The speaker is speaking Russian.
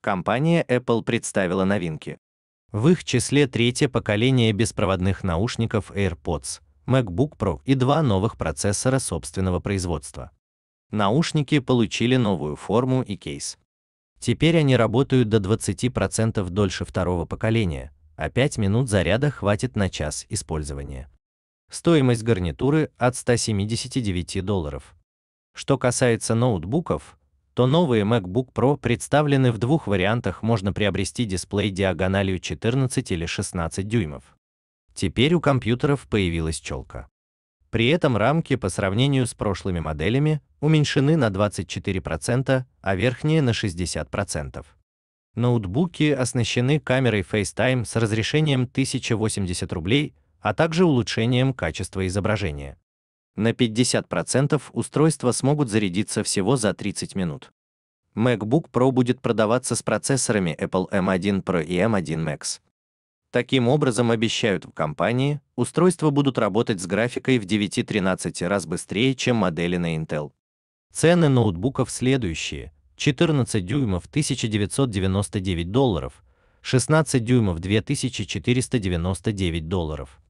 компания Apple представила новинки. В их числе третье поколение беспроводных наушников AirPods, MacBook Pro и два новых процессора собственного производства. Наушники получили новую форму и кейс. Теперь они работают до 20% дольше второго поколения, а 5 минут заряда хватит на час использования. Стоимость гарнитуры от 179 долларов. Что касается ноутбуков, то новые MacBook Pro представлены в двух вариантах, можно приобрести дисплей диагональю 14 или 16 дюймов. Теперь у компьютеров появилась челка. При этом рамки по сравнению с прошлыми моделями уменьшены на 24%, а верхние на 60%. Ноутбуки оснащены камерой FaceTime с разрешением 1080 рублей, а также улучшением качества изображения. На 50% устройства смогут зарядиться всего за 30 минут. MacBook Pro будет продаваться с процессорами Apple M1 эм Pro и M1 эм Max. Таким образом, обещают в компании, устройства будут работать с графикой в 9-13 раз быстрее, чем модели на Intel. Цены ноутбуков следующие. 14 дюймов 1999 долларов, 16 дюймов 2499 долларов.